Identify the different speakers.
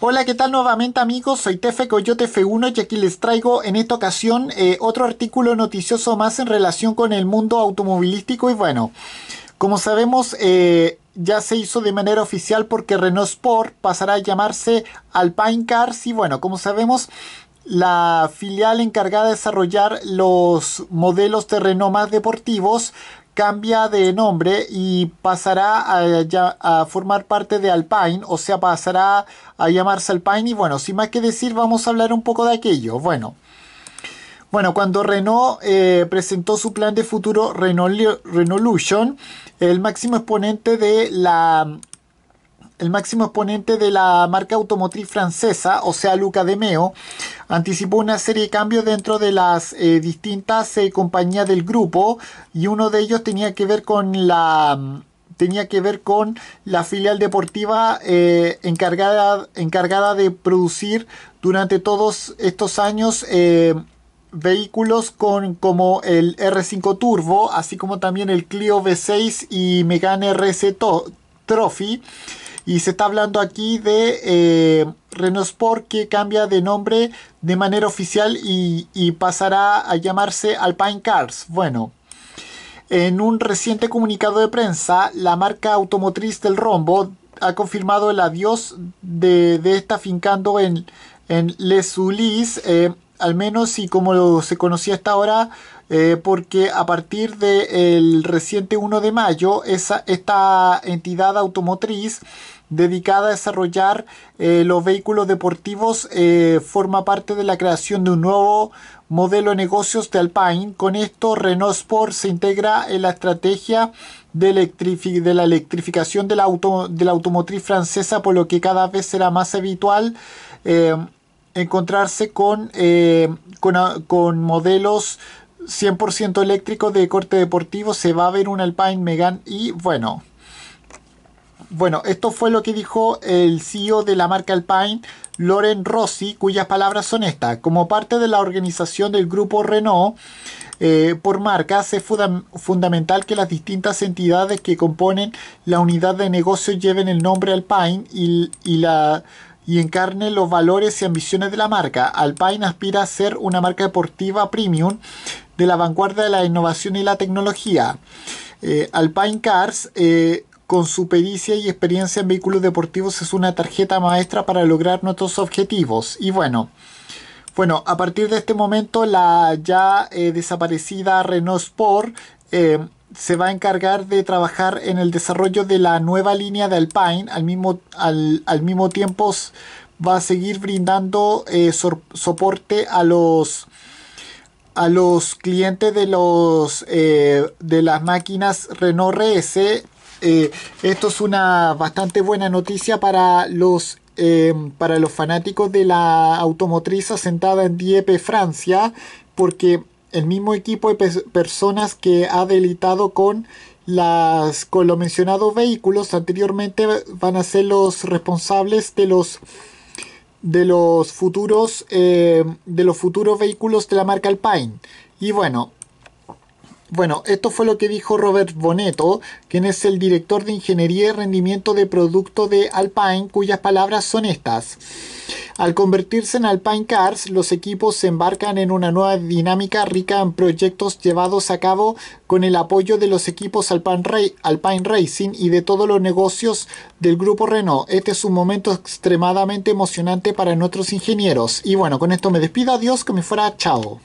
Speaker 1: Hola, ¿qué tal nuevamente amigos? Soy Tefe Coyote F1 y aquí les traigo en esta ocasión eh, otro artículo noticioso más en relación con el mundo automovilístico y bueno, como sabemos eh, ya se hizo de manera oficial porque Renault Sport pasará a llamarse Alpine Cars y bueno, como sabemos la filial encargada de desarrollar los modelos de Renault más deportivos cambia de nombre y pasará a, formar parte de Alpine, o sea, pasará a llamarse Alpine y bueno, sin más que decir, vamos a hablar un poco de aquello. Bueno, bueno cuando Renault eh, presentó su plan de futuro Renault Lution, el máximo exponente de la el máximo exponente de la marca automotriz francesa, o sea, Luca de Meo, anticipó una serie de cambios dentro de las eh, distintas eh, compañías del grupo y uno de ellos tenía que ver con la tenía que ver con la filial deportiva eh, encargada, encargada de producir durante todos estos años vehículos con, como el R5 Turbo, así como también el Clio V6 y Megane RC Trophy. Y se está hablando aquí de eh, Renault Sport que cambia de nombre de manera oficial y, pasará a llamarse Alpine Cars. Bueno. En un reciente comunicado de prensa, la marca automotriz del Rombo ha confirmado el adiós de, esta fincando en, en Les Ulis, eh, al menos y como se conocía hasta ahora, eh, porque a partir del el reciente 1 de mayo, esta entidad automotriz dedicada a desarrollar eh, los vehículos deportivos eh, forma parte de la creación de un nuevo modelo de negocios de Alpine. Con esto, Renault Sport se integra en la estrategia de, la electrificación de la, automotriz francesa, por lo que cada vez será más habitual encontrarse con, eh, ah, con, modelos 100% eléctricos de corte deportivo. Se va a ver un Alpine Megan y bueno. Bueno, esto fue lo que dijo el CEO de la marca Alpine, Loren Rossi, cuyas palabras son estas. Como parte de la organización del grupo Renault, eh, por marcas, es fundamental que las distintas entidades que componen la unidad de negocio lleven el nombre Alpine y la y encarne los valores y ambiciones de la marca. Alpine aspira a ser una marca deportiva premium de la vanguardia de la innovación y la tecnología. Eh, Alpine Cars, eh, con su pericia y experiencia en vehículos deportivos, es una tarjeta maestra para lograr nuestros objetivos. Y bueno, bueno, a partir de este momento la ya eh, desaparecida Renault Sport se va a encargar de trabajar en el desarrollo de la nueva línea de Alpine, al mismo, al, mismo tiempo va a seguir brindando eh, soporte a los a los clientes de los eh, de las máquinas Renault RS eh, esto es una bastante buena noticia para los para los fanáticos de la automotriz asentada en Dieppe, Francia, porque el mismo equipo de personas que ha delitado con las los mencionados vehículos anteriormente van a ser los responsables de los de los futuros eh, de los futuros vehículos de la marca Alpine y bueno bueno, esto fue lo que dijo Robert Boneto, quien es el director de Ingeniería y Rendimiento de Producto de Alpine, cuyas palabras son estas. Al convertirse en Alpine Cars, los equipos se embarcan en una nueva dinámica rica en proyectos llevados a cabo con el apoyo de los equipos Alpine, Alpine Racing y de todos los negocios del grupo Renault. Este es un momento extremadamente emocionante para nuestros ingenieros. Y bueno, con esto me despido. Adiós, que me fuera. Chao.